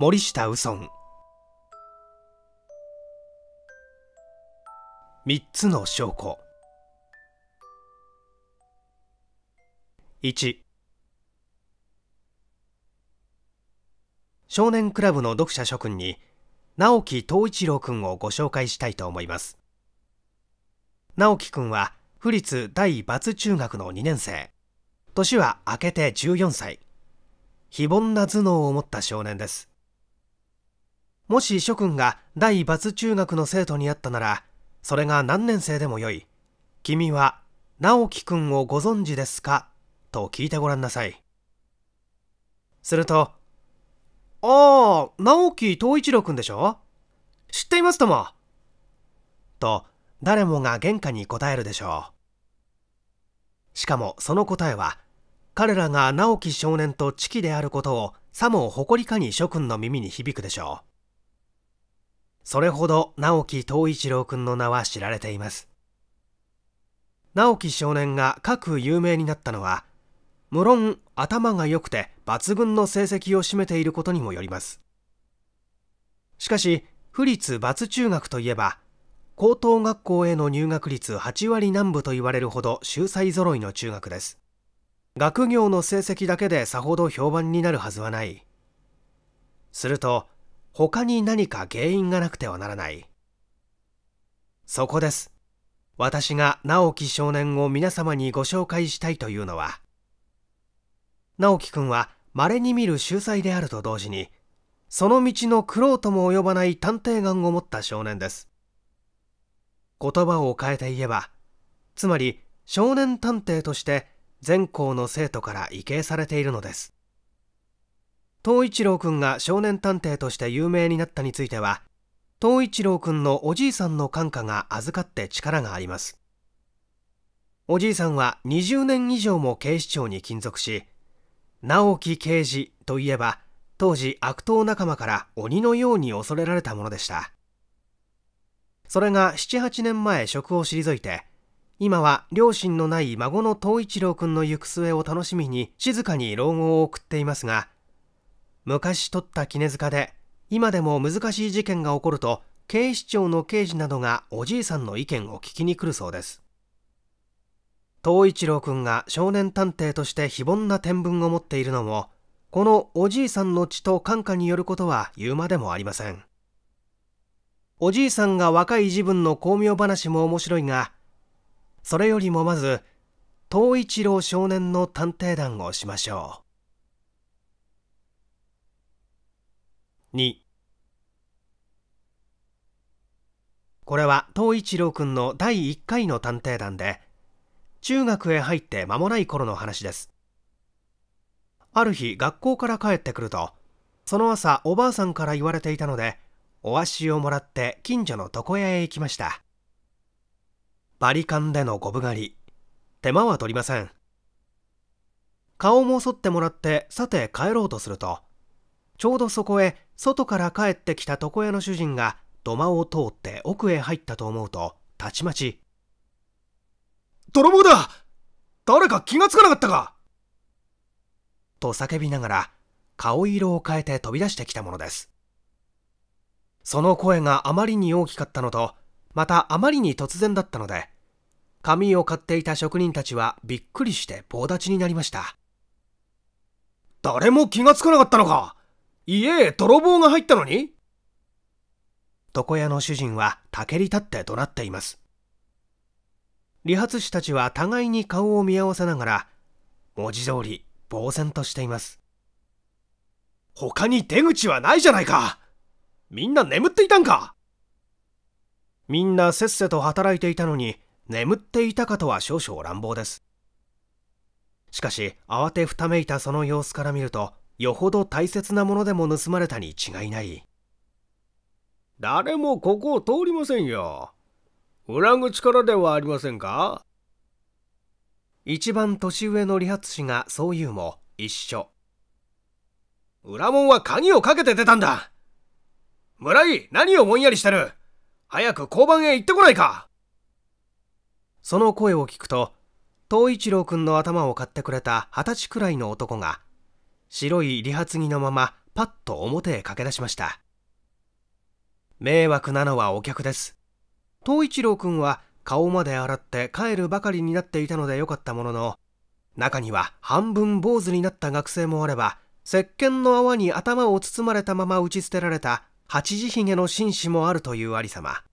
森下右尊三つの証拠一少年クラブの読者諸君に直木藤一郎君をご紹介したいと思います直木君は府立大罰中学の2年生年は明けて14歳非凡な頭脳を持った少年ですもし諸君が第罰中学の生徒にあったなら、それが何年生でもよい。君は直樹君をご存知ですかと聞いてごらんなさい。すると、ああ、直樹藤一郎君でしょ知っていますとも。と、誰もが玄関に答えるでしょう。しかもその答えは、彼らが直樹少年とチキであることをさも誇りかに諸君の耳に響くでしょう。それほど直木藤一郎君の名は知られています直木少年が各有名になったのは無論頭が良くて抜群の成績を占めていることにもよりますしかし府立抜中学といえば高等学校への入学率8割南部と言われるほど秀才揃いの中学です学業の成績だけでさほど評判になるはずはないすると他に何か原因がなくてはならないそこです私が直樹少年を皆様にご紹介したいというのは直樹君は稀に見る秀才であると同時にその道の苦労とも及ばない探偵眼を持った少年です言葉を変えて言えばつまり少年探偵として全校の生徒から畏敬されているのです東一郎くんが少年探偵として有名になったについては東一郎くんのおじいさんの感化が預かって力がありますおじいさんは20年以上も警視庁に勤続し直木刑事といえば当時悪党仲間から鬼のように恐れられたものでしたそれが78年前職を退いて今は両親のない孫の東一郎くんの行く末を楽しみに静かに老後を送っていますが昔取った絹塚で今でも難しい事件が起こると警視庁の刑事などがおじいさんの意見を聞きに来るそうです東一郎君が少年探偵として非凡な天文を持っているのもこのおじいさんの血と感化によることは言うまでもありませんおじいさんが若い自分の巧妙話も面白いがそれよりもまず東一郎少年の探偵団をしましょう2これは藤一郎君の第1回の探偵団で中学へ入って間もない頃の話ですある日学校から帰ってくるとその朝おばあさんから言われていたのでお足をもらって近所の床屋へ行きましたバリカンでの五分狩り手間は取りません顔も剃ってもらってさて帰ろうとするとちょうどそこへ外から帰ってきた床屋の主人が土間を通って奥へ入ったと思うとたちまち「泥棒だ誰か気がつかなかったか!」と叫びながら顔色を変えて飛び出してきたものですその声があまりに大きかったのとまたあまりに突然だったので紙を買っていた職人たちはびっくりして棒立ちになりました誰も気がつかなかったのか家へ泥棒が入ったのに床屋の主人はたけり立って怒鳴っています。理髪師たちは互いに顔を見合わせながら、文字通り呆然としています。他に出口はないじゃないかみんな眠っていたんかみんなせっせと働いていたのに、眠っていたかとは少々乱暴です。しかし、慌てふためいたその様子から見ると、よほど大切なものでも盗まれたに違いない誰もここを通りませんよ裏口からではありませんか一番年上の理髪師がそう言うも一緒裏門は鍵をかけて出たんだ村井何をぼんやりしてる早く交番へ行ってこないかその声を聞くと、東一郎君の頭を買ってくれた二十歳くらいの男が白い理髪着のままパッと表へ駆け出しました迷惑なのはお客です藤一郎君は顔まで洗って帰るばかりになっていたのでよかったものの中には半分坊主になった学生もあれば石鹸の泡に頭を包まれたまま打ち捨てられた八時ひげの紳士もあるというありさま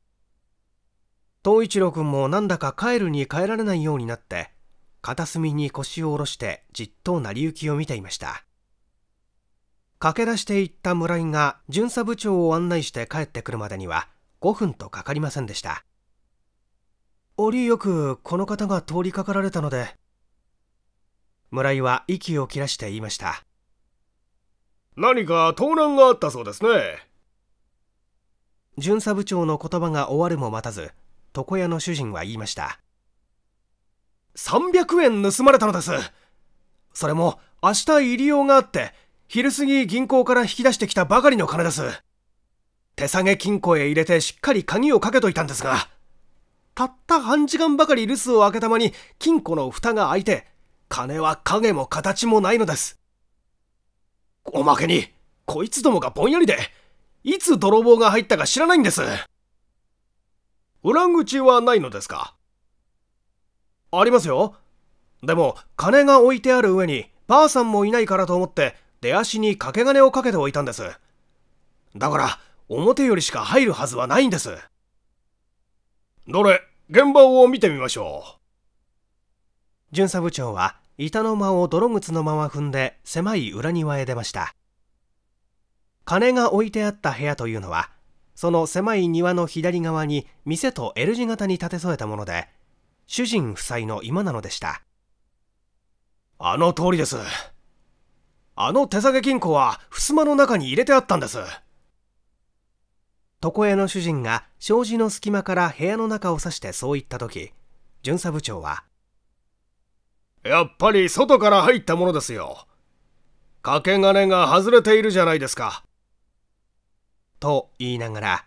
藤一郎君もなんだか帰るに帰られないようになって片隅に腰を下ろしてじっと成り行きを見ていました駆け出していった村井が巡査部長を案内して帰ってくるまでには5分とかかりませんでした折よくこの方が通りかかられたので村井は息を切らして言いました何か盗難があったそうですね巡査部長の言葉が終わるも待たず床屋の主人は言いました300円盗まれたのですそれも明日入り用があって昼過ぎ銀行から引き出してきたばかりの金です。手提げ金庫へ入れてしっかり鍵をかけといたんですが、たった半時間ばかり留守を開けたまに金庫の蓋が開いて、金は影も形もないのです。おまけに、こいつどもがぼんやりで、いつ泥棒が入ったか知らないんです。裏口はないのですかありますよ。でも、金が置いてある上に、ばあさんもいないからと思って、出足に掛け金をかけておいたんです。だから、表よりしか入るはずはないんです。どれ、現場を見てみましょう。巡査部長は、板の間を泥靴のまま踏んで狭い裏庭へ出ました。金が置いてあった部屋というのは、その狭い庭の左側に店と L 字型に立て添えたもので、主人夫妻の今なのでした。あの通りです。あの手提げ金庫は、襖の中に入れてあったんです。床屋の主人が障子の隙間から部屋の中を指してそう言った時巡査部長は「やっぱり外から入ったものですよ。掛け金が外れているじゃないですか」と言いながら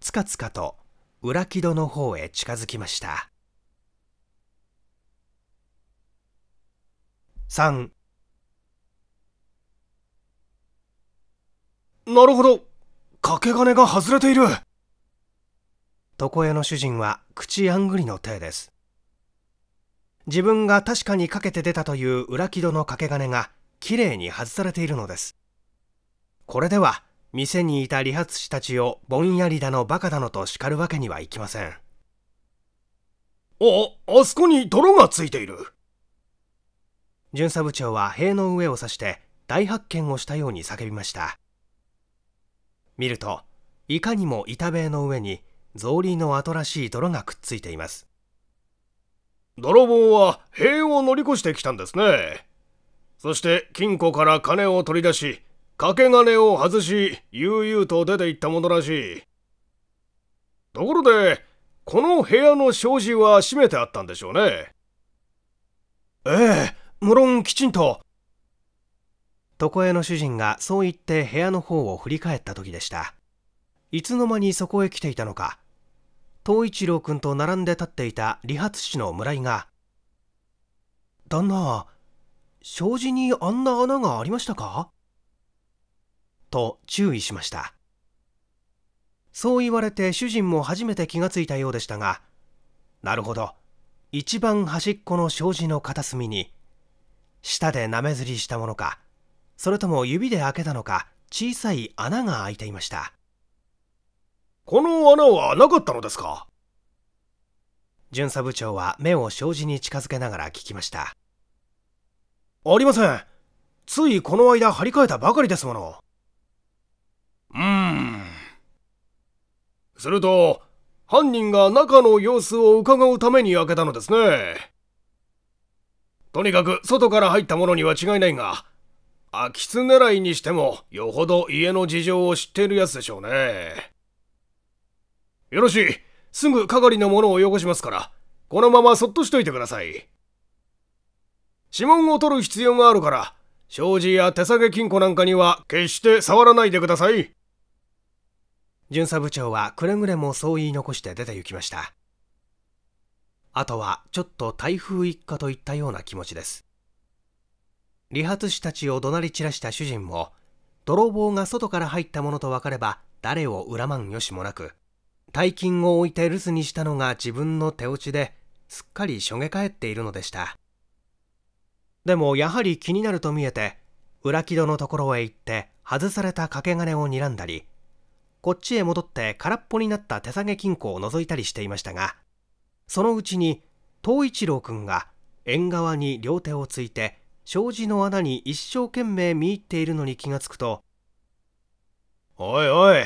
つかつかと裏木戸の方へ近づきました3なるほど掛け金が外れている床屋の主人は口あんぐりの体です自分が確かにかけて出たという裏木戸の掛け金がきれいに外されているのですこれでは店にいた理髪師たちをぼんやりだのバカだのと叱るわけにはいきませんああそこに泥がついている巡査部長は塀の上を指して大発見をしたように叫びました見るといかにも板塀の上に草履の跡らしい泥がくっついています泥棒は塀を乗り越してきたんですねそして金庫から金を取り出し掛け金を外し悠々と出て行ったものらしいところでこの部屋の障子は閉めてあったんでしょうねええ無論きちんと床屋の主人がそう言って部屋の方を振り返った時でしたいつの間にそこへ来ていたのか藤一郎君と並んで立っていた理髪師の村井が「旦那障子にあんな穴がありましたか?」と注意しましたそう言われて主人も初めて気がついたようでしたがなるほど一番端っこの障子の片隅に舌でなめずりしたものかそれとも指で開けたのか小さい穴が開いていましたこの穴はなかったのですか巡査部長は目を障子に近づけながら聞きましたありませんついこの間張り替えたばかりですものうーんすると犯人が中の様子を伺うために開けたのですねとにかく外から入ったものには違いないが空き巣狙いにしても、よほど家の事情を知っているやつでしょうね。よろしい。すぐ係の者をを汚しますから、このままそっとしといてください。指紋を取る必要があるから、障子や手提げ金庫なんかには決して触らないでください。巡査部長はくれぐれもそう言い残して出て行きました。あとはちょっと台風一過といったような気持ちです。理髪師たちを怒鳴り散らした主人も泥棒が外から入ったものと分かれば誰を恨まんよしもなく大金を置いて留守にしたのが自分の手落ちですっかりしょげ返っているのでしたでもやはり気になると見えて裏木戸のところへ行って外された掛け金を睨んだりこっちへ戻って空っぽになった手提げ金庫を覗いたりしていましたがそのうちに藤一郎君が縁側に両手をついて障子の穴に一生懸命見入っているのに気がつくとおいおい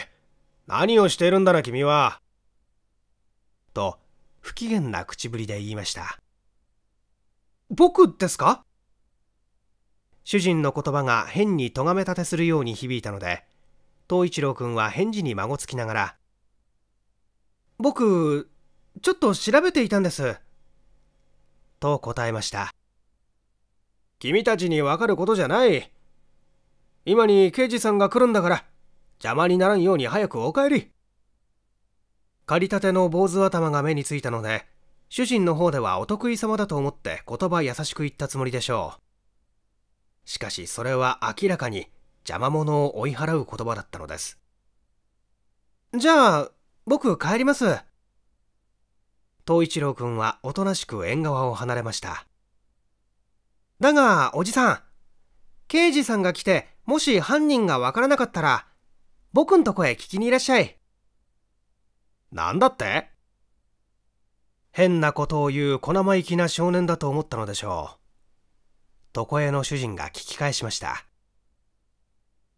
何をしているんだな君はと不機嫌な口ぶりで言いました僕ですか主人の言葉が変に咎め立てするように響いたので藤一郎君は返事に孫つきながら「僕ちょっと調べていたんです」と答えました君たちにわかることじゃない。今に刑事さんが来るんだから、邪魔にならんように早くお帰り。借りたての坊主頭が目についたので、主人の方ではお得意様だと思って言葉優しく言ったつもりでしょう。しかしそれは明らかに邪魔者を追い払う言葉だったのです。じゃあ、僕帰ります。藤一郎君はおとなしく縁側を離れました。だが、おじさん、刑事さんが来て、もし犯人がわからなかったら、僕んとこへ聞きにいらっしゃい。なんだって変なことを言う小生意気な少年だと思ったのでしょう。床屋の主人が聞き返しました。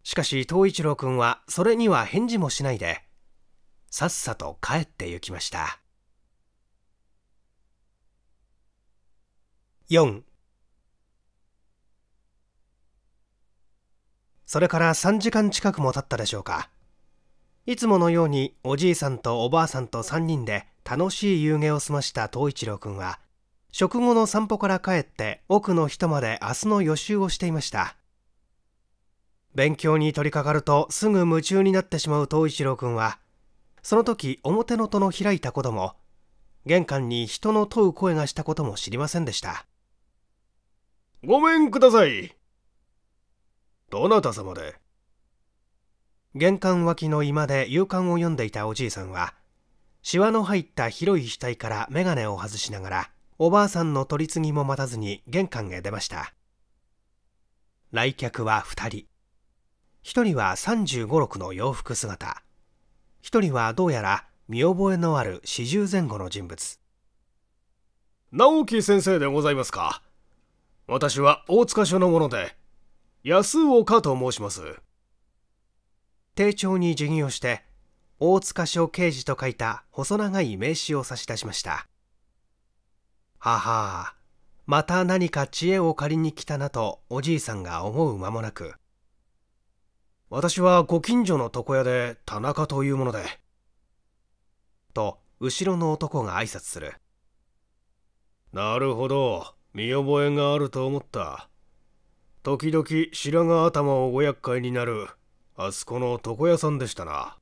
しかし、藤一郎君はそれには返事もしないで、さっさと帰って行きました。4それから3時間近くも経ったでしょうかいつものようにおじいさんとおばあさんと3人で楽しい夕げを済ました藤一郎くんは食後の散歩から帰って奥の人まで明日の予習をしていました勉強に取り掛かるとすぐ夢中になってしまう藤一郎くんはその時表の戸の開いたことも玄関に人の問う声がしたことも知りませんでしたごめんくださいどなた様で玄関脇の居間で勇敢を読んでいたおじいさんはしわの入った広い額から眼鏡を外しながらおばあさんの取り次ぎも待たずに玄関へ出ました来客は2人1人は3 5 6の洋服姿1人はどうやら見覚えのある四十前後の人物直木先生でございますか私は大塚署の者で安岡と申します丁重に辞儀をして大塚署刑事と書いた細長い名刺を差し出しましたははまた何か知恵を借りに来たなとおじいさんが思う間もなく私はご近所の床屋で田中というものでと後ろの男が挨拶するなるほど見覚えがあると思った時々白髪頭をご厄介になるあそこの床屋さんでしたな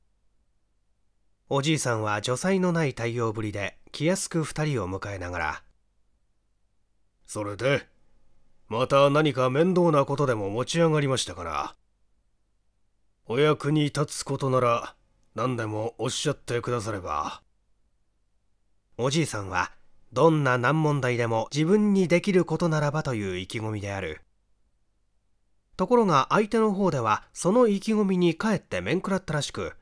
おじいさんは助才のない対応ぶりで気安く2人を迎えながらそれでまた何か面倒なことでも持ち上がりましたからお役に立つことなら何でもおっしゃってくださればおじいさんはどんな難問題でも自分にできることならばという意気込みであるところが相手の方ではその意気込みにかえって面食らったらしく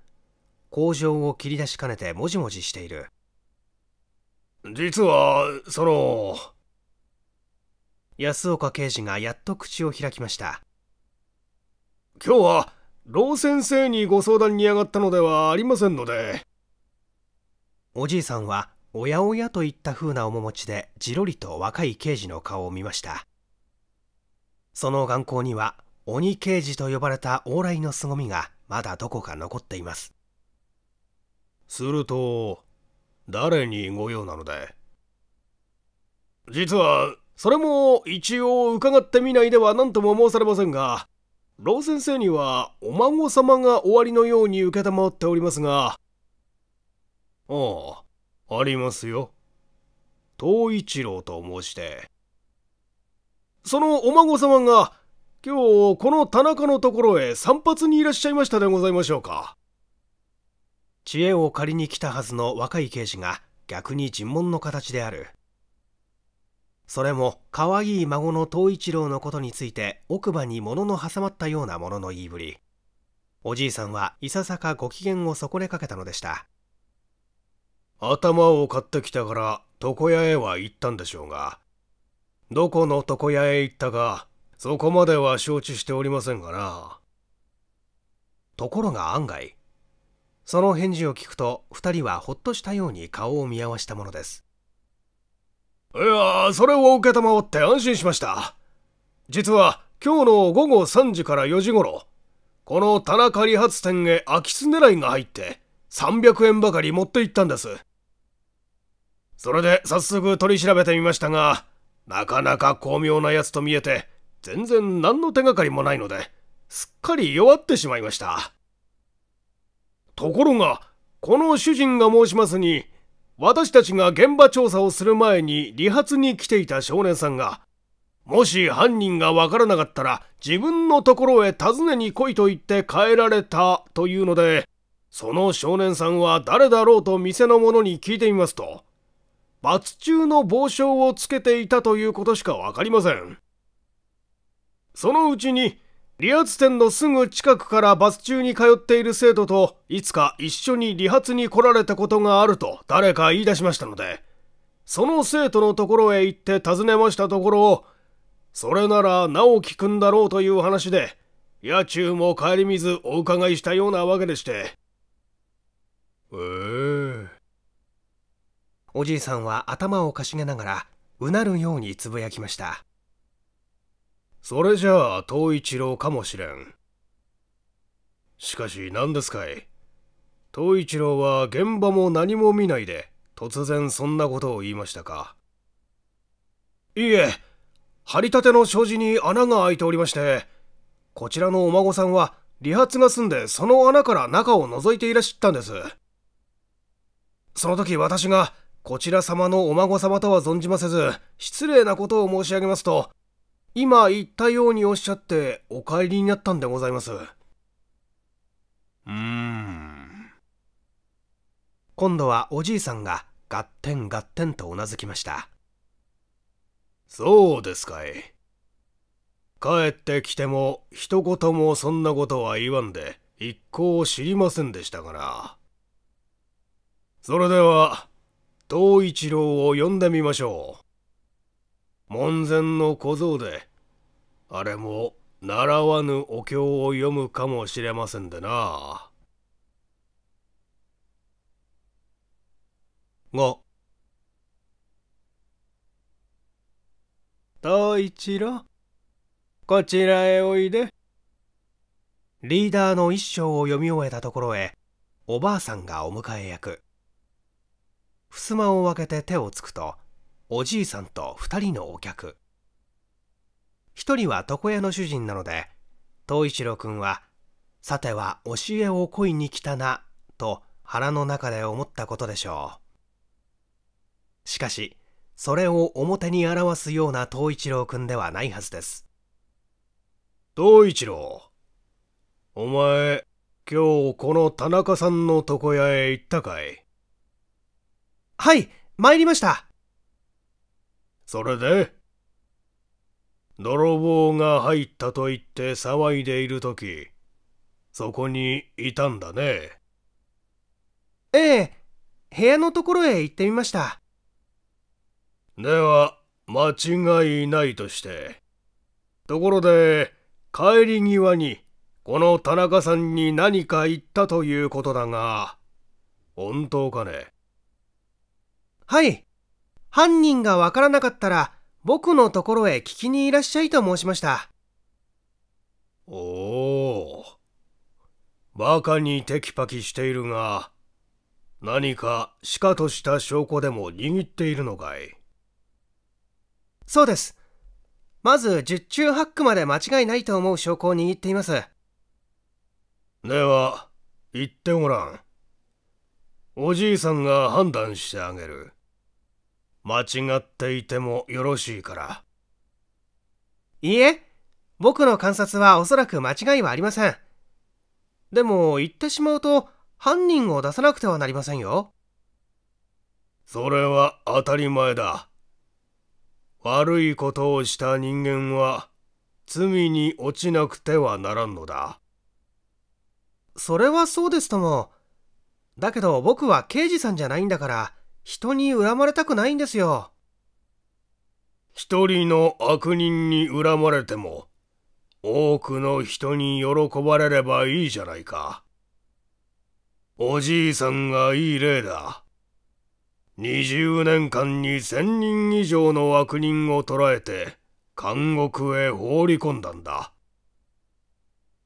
工場を切り出しかねてもじもじしている実はその安岡刑事がやっと口を開きました今日は老先生にご相談に上がったのではありませんのでおじいさんはおやおやといったふうな面持ちでじろりと若い刑事の顔を見ましたその眼光には鬼刑事と呼ばれた往来の凄みがまだどこか残っていますすると誰に御用なので実はそれも一応伺ってみないでは何とも申されませんが老先生にはお孫様がおありのように承っておりますがああありますよ藤一郎と申してそのお孫様が今日、この田中のところへ散髪にいらっしゃいましたでございましょうか。知恵を借りに来たはずの若い刑事が逆に尋問の形である。それも可愛い孫の藤一郎のことについて奥歯に物の挟まったようなものの言いぶり。おじいさんはいささかご機嫌を損ねかけたのでした。頭を買ってきたから床屋へは行ったんでしょうが、どこの床屋へ行ったかそこまでは承知しておりませんがな。ところが案外、その返事を聞くと2人はほっとしたように顔を見合わしたものです。いやそれを受けって安心しました。実は今日の午後3時から4時頃、この田中理髪店へ空き巣狙いが入って300円ばかり持って行ったんです。それで早速取り調べてみましたが、なかなか巧妙なやつと見えて、全然何の手がかりもないので、すっかり弱ってしまいました。ところが、この主人が申しますに、私たちが現場調査をする前に理髪に来ていた少年さんが、もし犯人がわからなかったら自分のところへ訪ねに来いと言って帰られたというので、その少年さんは誰だろうと店の者に聞いてみますと、罰中の帽子をつけていたということしかわかりません。そのうちに理髪店のすぐ近くからバス中に通っている生徒といつか一緒に理髪に来られたことがあると誰か言い出しましたのでその生徒のところへ行って尋ねましたところそれなら直樹くんだろうという話で野中も帰り見ずお伺いしたようなわけでしてええー、おじいさんは頭をかしげながらうなるようにつぶやきましたそれじゃあ藤一郎かもしれんしかし何ですかい藤一郎は現場も何も見ないで突然そんなことを言いましたかいいえ張りたての障子に穴が開いておりましてこちらのお孫さんは理髪が済んでその穴から中を覗いていらっしゃったんですその時私がこちら様のお孫様とは存じませず失礼なことを申し上げますと今言ったようにおっしゃってお帰りになったんでございます。うーん。今度はおじいさんがガッテンガッテンとうなずきました。そうですかい。帰ってきても一言もそんなことは言わんで一向知りませんでしたからそれでは、藤一郎を呼んでみましょう。門前の小僧であれも習わぬお経を読むかもしれませんでなが藤一郎こちらへおいでリーダーの一章を読み終えたところへおばあさんがお迎え役襖を開けて手をつくとおじいさんと2人のお客1人は床屋の主人なので藤一郎君は「さては教えを請いに来たな」と腹の中で思ったことでしょうしかしそれを表に表すような藤一郎君ではないはずです藤一郎お前今日この田中さんの床屋へ行ったかいはい参りましたそれで泥棒が入ったと言って騒いでいる時そこにいたんだねええ部屋のところへ行ってみましたでは間違いないとしてところで帰り際にこの田中さんに何か言ったということだが本当かねはい犯人がわからなかったら僕のところへ聞きにいらっしゃいと申しました。おお。バカにテキパキしているが、何かしかとした証拠でも握っているのかいそうです。まず十中八九まで間違いないと思う証拠を握っています。では、言ってごらん。おじいさんが判断してあげる。間違っていてもよろしいからいいえ僕の観察はおそらく間違いはありませんでも言ってしまうと犯人を出さなくてはなりませんよそれは当たり前だ悪いことをした人間は罪に落ちなくてはならんのだそれはそうですともだけど僕は刑事さんじゃないんだから人に恨まれたくないんですよ。一人の悪人に恨まれても、多くの人に喜ばれればいいじゃないか。おじいさんがいい例だ。20年間に1000人以上の悪人を捕らえて、監獄へ放り込んだんだ。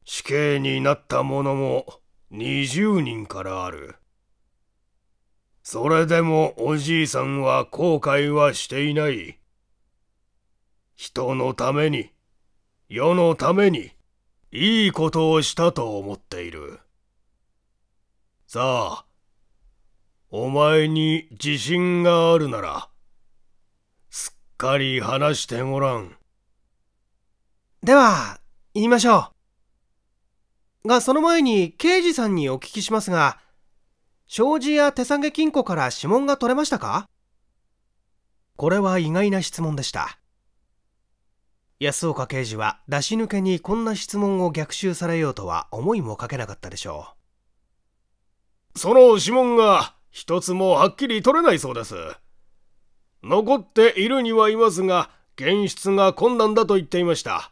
死刑になった者も20人からある。それでもおじいさんは後悔はしていない。人のために、世のために、いいことをしたと思っている。さあ、お前に自信があるなら、すっかり話してごらん。では、言いましょう。が、その前に刑事さんにお聞きしますが、障子や手提げ金庫から指紋が取れましたかこれは意外な質問でした。安岡刑事は出し抜けにこんな質問を逆襲されようとは思いもかけなかったでしょう。その指紋が一つもはっきり取れないそうです。残っているにはいますが、検出が困難だと言っていました。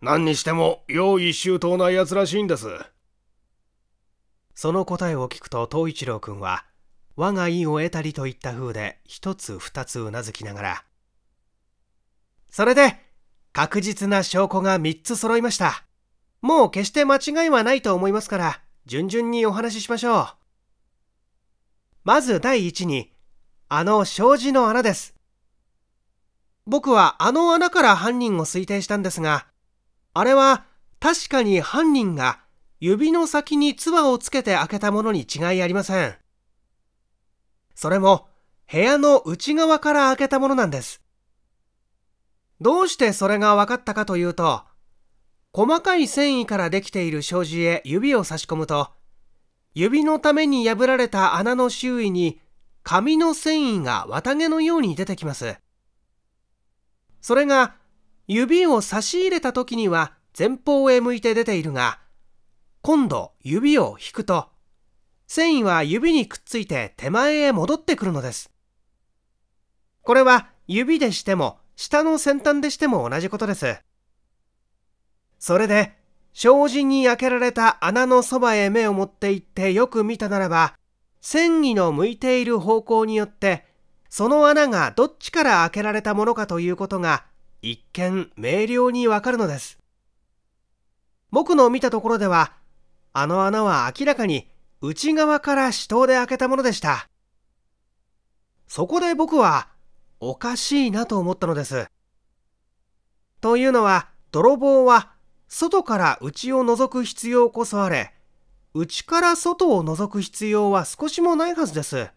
何にしても用意周到な奴らしいんです。その答えを聞くと藤一郎君は「我が意を得たり」といった風で一つ二つうなずきながら「それで確実な証拠が3つ揃いましたもう決して間違いはないと思いますから順々にお話ししましょうまず第一にあの障子の穴です僕はあの穴から犯人を推定したんですがあれは確かに犯人が指の先に唾をつけて開けたものに違いありません。それも部屋の内側から開けたものなんです。どうしてそれが分かったかというと、細かい繊維からできている障子へ指を差し込むと、指のために破られた穴の周囲に紙の繊維が綿毛のように出てきます。それが指を差し入れた時には前方へ向いて出ているが、今度指を引くと、繊維は指にくっついて手前へ戻ってくるのです。これは指でしても、下の先端でしても同じことです。それで、障子に開けられた穴のそばへ目を持って行ってよく見たならば、繊維の向いている方向によって、その穴がどっちから開けられたものかということが、一見明瞭にわかるのです。僕の見たところでは、あの穴は明らかに内側から死闘で開けたものでした。そこで僕はおかしいなと思ったのです。というのは泥棒は外から内を覗く必要こそあれ、内から外を覗く必要は少しもないはずです。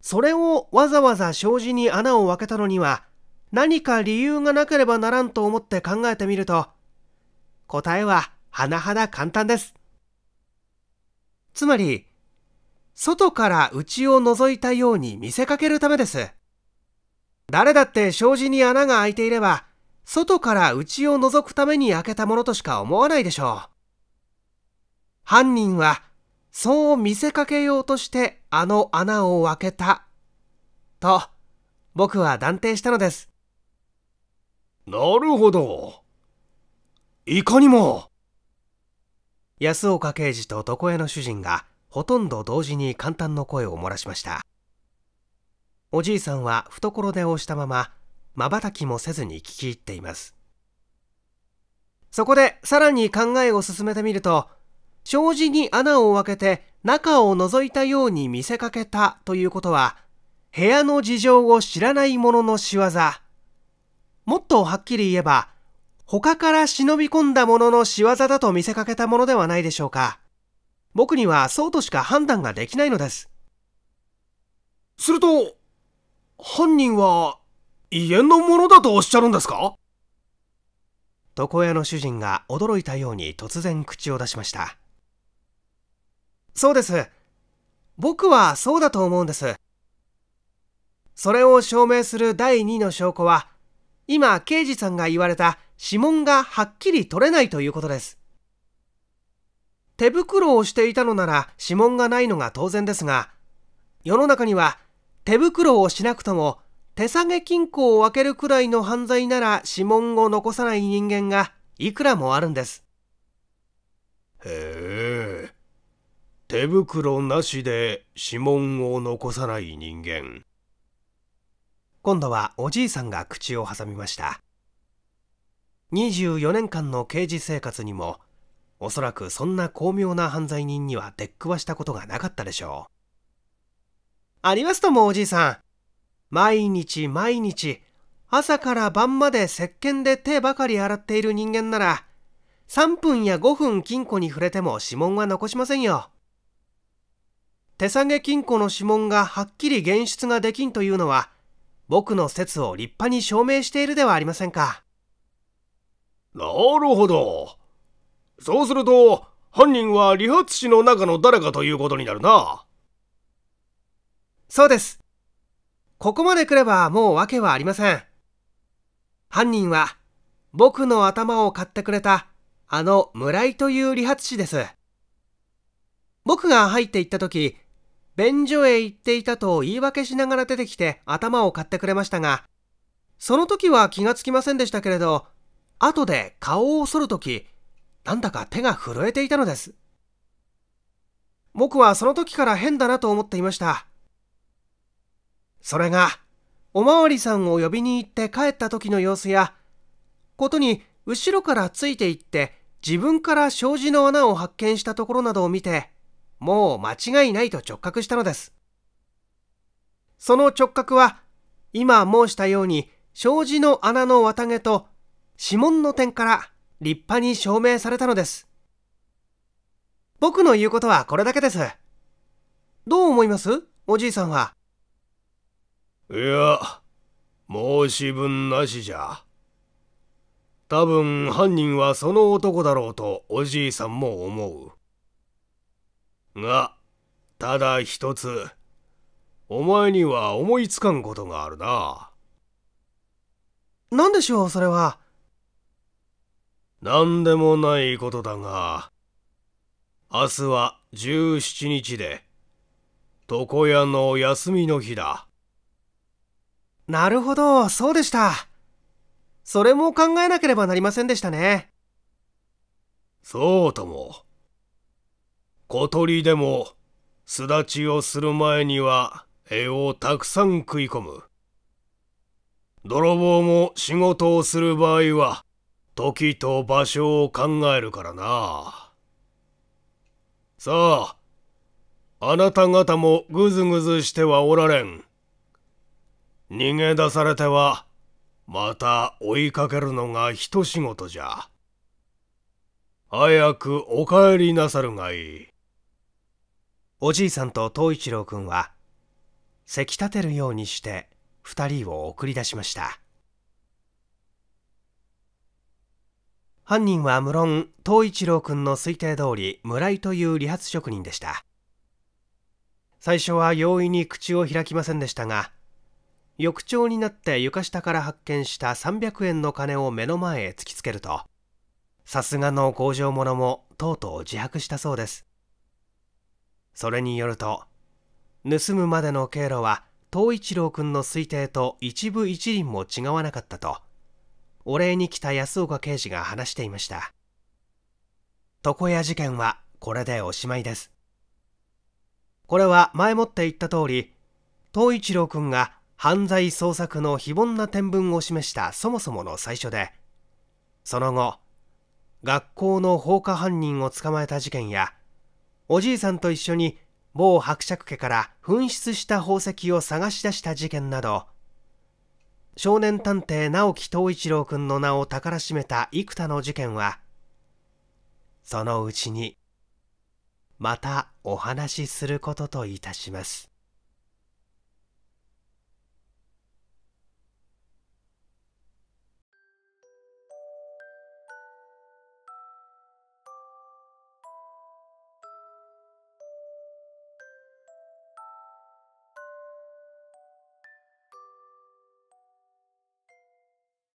それをわざわざ障子に穴を開けたのには何か理由がなければならんと思って考えてみると、答えははなはだ簡単です。つまり、外から内を覗いたように見せかけるためです。誰だって障子に穴が開いていれば、外から内を覗くために開けたものとしか思わないでしょう。犯人は、そう見せかけようとしてあの穴を開けた、と、僕は断定したのです。なるほど。いかにも。安岡刑事と床屋の主人がほとんど同時に簡単の声を漏らしましたおじいさんは懐で押したまままばたきもせずに聞き入っていますそこでさらに考えを進めてみると障子に穴を開けて中を覗いたように見せかけたということは部屋の事情を知らない者の仕業もっとはっきり言えば他から忍び込んだ者の仕業だと見せかけたものではないでしょうか。僕にはそうとしか判断ができないのです。すると、犯人は家のものだとおっしゃるんですか床屋の主人が驚いたように突然口を出しました。そうです。僕はそうだと思うんです。それを証明する第2の証拠は、今、刑事さんが言われた指紋がはっきり取れないということです。手袋をしていたのなら指紋がないのが当然ですが、世の中には手袋をしなくとも手提げ金庫を開けるくらいの犯罪なら指紋を残さない人間がいくらもあるんです。へえ、手袋なしで指紋を残さない人間。今度はおじいさんが口を挟みました。24年間の刑事生活にもおそらくそんな巧妙な犯罪人には出っくわしたことがなかったでしょうありますともおじいさん毎日毎日朝から晩まで石鹸で手ばかり洗っている人間なら3分や5分金庫に触れても指紋は残しませんよ手提げ金庫の指紋がはっきり現出ができんというのは僕の説を立派に証明しているではありませんかなるほど。そうすると、犯人は理髪師の中の誰かということになるな。そうです。ここまで来ればもう訳はありません。犯人は、僕の頭を買ってくれた、あの村井という理髪師です。僕が入っていった時、便所へ行っていたと言い訳しながら出てきて頭を買ってくれましたが、その時は気がつきませんでしたけれど、後で顔を剃るとき、なんだか手が震えていたのです。僕はその時から変だなと思っていました。それが、おまわりさんを呼びに行って帰った時の様子や、ことに後ろからついていって自分から障子の穴を発見したところなどを見て、もう間違いないと直覚したのです。その直覚は、今申したように障子の穴の綿毛と指紋の点から立派に証明されたのです。僕の言うことはこれだけです。どう思いますおじいさんは。いや、申し分なしじゃ。多分犯人はその男だろうとおじいさんも思う。が、ただ一つ、お前には思いつかんことがあるな。何でしょう、それは。何でもないことだが、明日は17日で、床屋の休みの日だ。なるほど、そうでした。それも考えなければなりませんでしたね。そうとも。小鳥でも、巣立ちをする前には、絵をたくさん食い込む。泥棒も仕事をする場合は、時と場所を考えるからな。さあ、あなた方もぐずぐずしてはおられん。逃げ出されては、また追いかけるのが一仕事じゃ。早くお帰りなさるがいい。おじいさんと藤一郎君は、せき立てるようにして二人を送り出しました。犯人は無論藤一郎君の推定通り村井という理髪職人でした最初は容易に口を開きませんでしたが翌朝になって床下から発見した300円の金を目の前へ突きつけるとさすがの強情者もとうとう自白したそうですそれによると盗むまでの経路は藤一郎君の推定と一部一輪も違わなかったとお礼に来た安岡刑事が話していました床屋事件はこれでおしまいですこれは前もって言った通り藤一郎君が犯罪捜索の非凡な点文を示したそもそもの最初でその後学校の放火犯人を捕まえた事件やおじいさんと一緒に某伯爵家から紛失した宝石を探し出した事件など少年探偵直木藤一郎君の名を宝しめた幾多の事件はそのうちにまたお話しすることといたします。